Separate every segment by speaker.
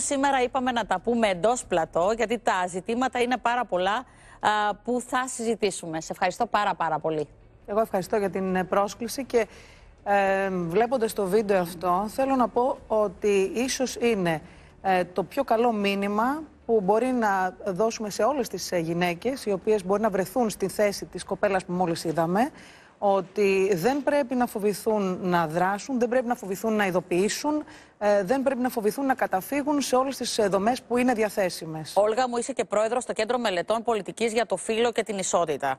Speaker 1: Σήμερα είπαμε να τα πούμε εντός πλατό, γιατί τα ζητήματα είναι πάρα πολλά
Speaker 2: που θα συζητήσουμε. Σε ευχαριστώ πάρα πάρα πολύ. Εγώ ευχαριστώ για την ε, πρόσκληση και ε, βλέποντας το βίντεο αυτό θέλω να πω ότι ίσως είναι ε, το πιο καλό μήνυμα που μπορεί να δώσουμε σε όλες τις ε, γυναίκες οι οποίες μπορεί να βρεθούν στη θέση της κοπέλας που μόλις είδαμε ότι δεν πρέπει να φοβηθούν να δράσουν, δεν πρέπει να φοβηθούν να ειδοποιήσουν, ε, δεν πρέπει να φοβηθούν να καταφύγουν σε όλες τις ε, δομές που είναι διαθέσιμες.
Speaker 1: Όλγα, μου είσαι και πρόεδρος στο Κέντρο Μελετών Πολιτικής για το Φύλλο και την Ισότητα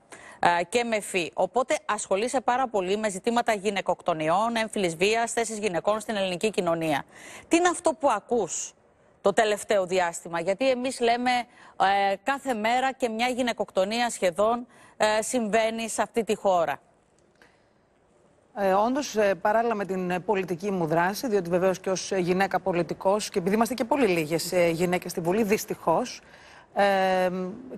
Speaker 1: ε, και με ΦΥ. Οπότε ασχολείσαι πάρα πολύ με ζητήματα γυναικοκτονιών, έμφυλης βίας, θέσεις γυναικών στην ελληνική κοινωνία. Τι είναι αυτό που ακούς το τελευταίο διάστημα. Γιατί εμείς λέμε ε, κάθε μέρα και μια γυναικοκτονία σχεδόν ε, συμβαίνει σε αυτή τη χώρα.
Speaker 2: Ε, Όντως, ε, παράλληλα με την ε, πολιτική μου δράση, διότι βεβαίως και ως ε, γυναίκα πολιτικός, και επειδή είμαστε και πολύ λίγες γυναίκε στην Βουλή, δυστυχώς, ε,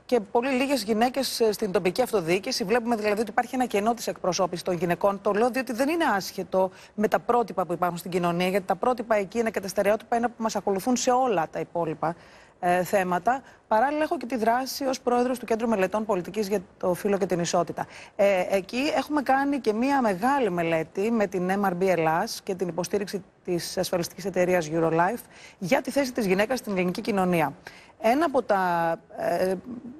Speaker 2: και πολύ λίγες γυναίκε στην τοπική αυτοδιοίκηση. Βλέπουμε δηλαδή ότι υπάρχει ένα κενό της εκπροσώπησης των γυναικών. Το λέω διότι δεν είναι άσχετο με τα πρότυπα που υπάρχουν στην κοινωνία, γιατί τα πρότυπα εκεί είναι και τα στερεότυπα είναι που μας ακολουθούν σε όλα τα υπόλοιπα ε, θέματα. Παράλληλα, έχω και τη δράση ως πρόεδρος του Κέντρου Μελετών Πολιτικής για το Φύλλο και την Ισότητα. Ε, εκεί έχουμε κάνει και μία μεγάλη μελέτη με την MRB Ελλάς και την υποστήριξη της ασφαλιστικής εταιρείας Eurolife για τη θέση της γυναίκας στην ελληνική κοινωνία. Ένα από τα ε,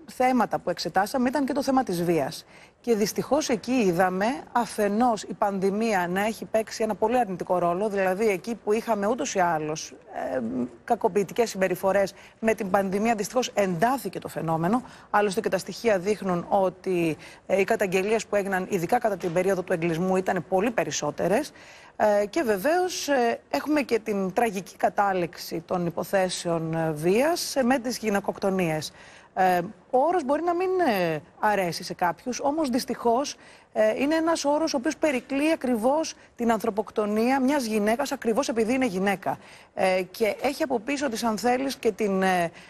Speaker 2: θέματα που εξετάσαμε ήταν και το θέμα της βίας. Και δυστυχώς εκεί είδαμε αφενός η πανδημία να έχει παίξει ένα πολύ αρνητικό ρόλο, δηλαδή εκεί που είχαμε ούτως ή άλλως ε, κακοποιητικές συμπεριφορές με την πανδημία δυστυχώς εντάθηκε το φαινόμενο. Άλλωστε και τα στοιχεία δείχνουν ότι ε, οι καταγγελίες που έγιναν ειδικά κατά την περίοδο του εγκλισμού ήταν πολύ περισσότερες. Ε, και βεβαίως ε, έχουμε και την τραγική κατάληξη των υποθέσεων ε, βίας με τις γυναικοκτονίες. Ο όρος μπορεί να μην αρέσει σε κάποιους, όμως δυστυχώς είναι ένας όρος ο οποίος περικλεί ακριβώς την ανθρωποκτονία μιας γυναίκας ακριβώς επειδή είναι γυναίκα. Και έχει από πίσω της αν θέλεις και την,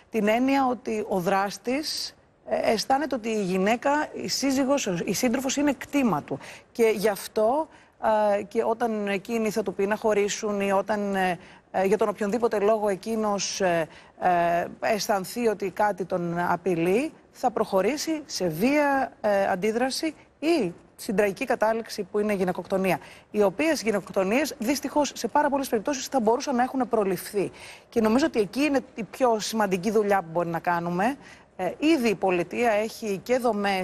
Speaker 2: την έννοια ότι ο δράστης αισθάνεται ότι η γυναίκα, η σύζυγος, η σύντροφος είναι κτήμα του. Και γι' αυτό και όταν εκείνοι θα του πει να χωρίσουν ή όταν ε, ε, για τον οποιονδήποτε λόγο εκείνος ε, αισθανθεί ότι κάτι τον απειλεί, θα προχωρήσει σε βία αντίδραση ή στην τραγική κατάληξη που είναι η γυναικοκτονία. Οι οποίες γυναικοκτονίες δυστυχώς σε πάρα πολλές περιπτώσεις θα μπορούσαν να έχουν προληφθεί. Και νομίζω ότι εκεί είναι η πιο σημαντική δουλειά που μπορεί να κάνουμε. Ε, ήδη η πολιτεία έχει και δομές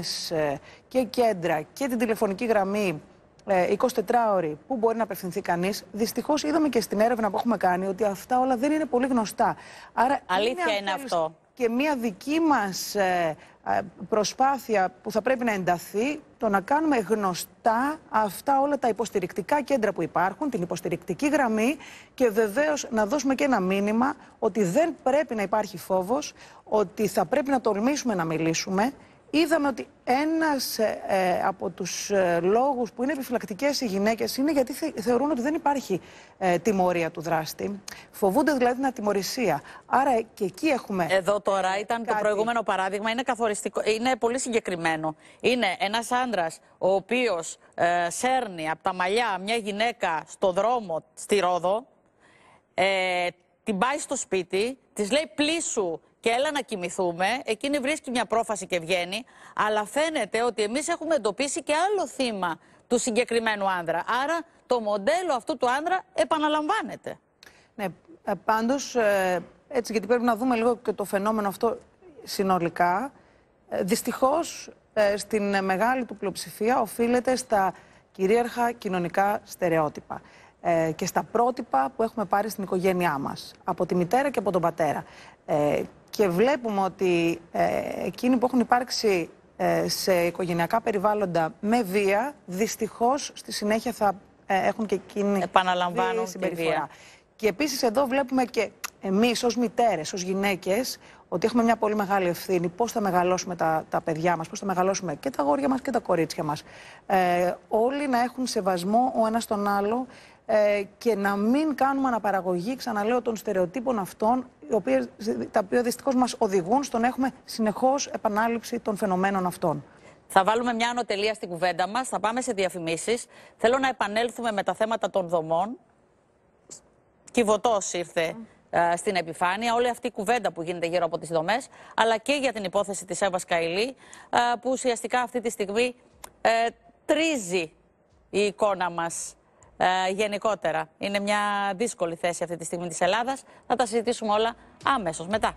Speaker 2: και κέντρα και την τηλεφωνική γραμμή 24ωρη ε, που μπορεί να απευθυνθεί κανείς. Δυστυχώς είδαμε και στην έρευνα που έχουμε κάνει ότι αυτά όλα δεν είναι πολύ γνωστά. Άρα Αλήθεια είναι, αυτό. Και μια δική μας ε, ε, προσπάθεια που θα πρέπει να ενταθεί το να κάνουμε γνωστά αυτά όλα τα υποστηρικτικά κέντρα που υπάρχουν, την υποστηρικτική γραμμή και βεβαίως να δώσουμε και ένα μήνυμα ότι δεν πρέπει να υπάρχει φόβος, ότι θα πρέπει να τολμήσουμε να μιλήσουμε είδαμε ότι ένας ε, ε, από τους ε, λόγους που είναι επιφυλακτικές οι γυναίκες είναι γιατί θεωρούν ότι δεν υπάρχει ε, τιμωρία του δράστη. Φοβούνται δηλαδή την ατιμορρησία. Άρα και εκεί έχουμε...
Speaker 1: Εδώ τώρα ε, ήταν το προηγούμενο παράδειγμα, είναι, καθοριστικό, είναι πολύ συγκεκριμένο. Είναι ένας άντρας ο οποίος σέρνει από τα μαλλιά μια γυναίκα στο δρόμο στη Ρόδο, την πάει στο σπίτι, της λέει πλήσου και έλα να κοιμηθούμε. Εκείνη βρίσκει μια πρόφαση και βγαίνει. Αλλά φαίνεται ότι εμείς έχουμε εντοπίσει και άλλο θύμα του συγκεκριμένου άνδρα. Άρα το μοντέλο αυτού του άνδρα επαναλαμβάνεται.
Speaker 2: Ναι, ε, πάντως ε, έτσι γιατί πρέπει να δούμε λίγο και το φαινόμενο αυτό συνολικά. Ε, δυστυχώς στην μεγάλη του πλειοψηφία οφείλεται στα κυρίαρχα κοινωνικά στερεότυπα και στα πρότυπα που έχουμε πάρει στην οικογένειά μας, από τη μητέρα και από τον πατέρα και βλέπουμε ότι ε, εκείνοι που έχουν υπάρξει ε, σε οικογενειακά περιβάλλοντα με βία, δυστυχώς στη συνέχεια θα ε, έχουν και εκείνοι επαναλαμβάνουν συμπεριφορά. Τη Και επίσης εδώ βλέπουμε και εμείς ως μητέρες, ως γυναίκες, ότι έχουμε μια πολύ μεγάλη ευθύνη πώς θα μεγαλώσουμε τα, τα παιδιά μας, πώς θα μεγαλώσουμε και τα γόρια μας και τα κορίτσια μας. Ε, όλοι να έχουν σεβασμό ο ένας τον άλλο ε, και να μην κάνουμε αναπαραγωγή, ξαναλέω, των στερεοτύπων αυτών τα οποία δυστυχώς μας οδηγούν στο να έχουμε συνεχώς επανάληψη των φαινομένων αυτών.
Speaker 1: Θα βάλουμε μια ανωτελεία στην κουβέντα μας, θα πάμε σε διαφημίσεις. Θέλω να επανέλθουμε με τα θέματα των δομών. Κιβωτός ήρθε ε, στην επιφάνεια, όλη αυτή η κουβέντα που γίνεται γύρω από τις δομές, αλλά και για την υπόθεση της Εύας Καηλή, ε, που ουσιαστικά αυτή τη στιγμή ε, τρίζει η εικόνα μας ε, γενικότερα. Είναι μια δύσκολη θέση αυτή τη στιγμή της Ελλάδας. Θα τα συζητήσουμε όλα αμέσως μετά.